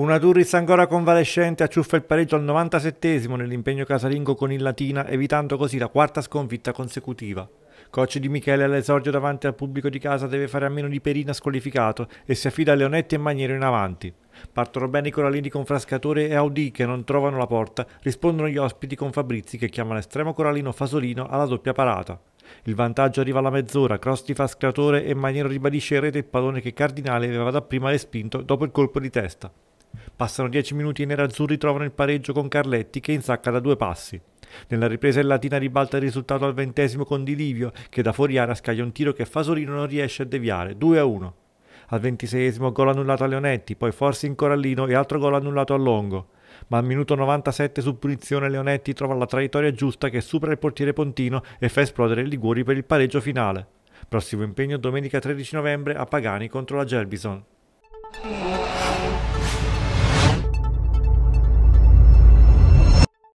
Una Turris ancora convalescente acciuffa il pareggio al 97 nell'impegno casalingo con il Latina, evitando così la quarta sconfitta consecutiva. Coach di Michele all'esordio davanti al pubblico di casa deve fare a meno di Perina squalificato e si affida a Leonetti e Maniero in avanti. Partono bene i corallini con Frascatore e Audi che non trovano la porta, rispondono gli ospiti con Fabrizi che chiama l'estremo corallino Fasolino alla doppia parata. Il vantaggio arriva alla mezz'ora, cross di Frascatore e Maniero ribadisce in rete il pallone che Cardinale aveva dapprima respinto dopo il colpo di testa. Passano 10 minuti e i nerazzurri trovano il pareggio con Carletti che insacca da due passi. Nella ripresa il Latina ribalta il risultato al ventesimo con Di Livio che da Foriana scaglia un tiro che Fasolino non riesce a deviare, 2 a 1. Al ventiseiesimo gol annullato a Leonetti, poi Forsi in Corallino e altro gol annullato a Longo. Ma al minuto 97 su punizione Leonetti trova la traiettoria giusta che supera il portiere Pontino e fa esplodere il Liguori per il pareggio finale. Prossimo impegno domenica 13 novembre a Pagani contro la Gelbison.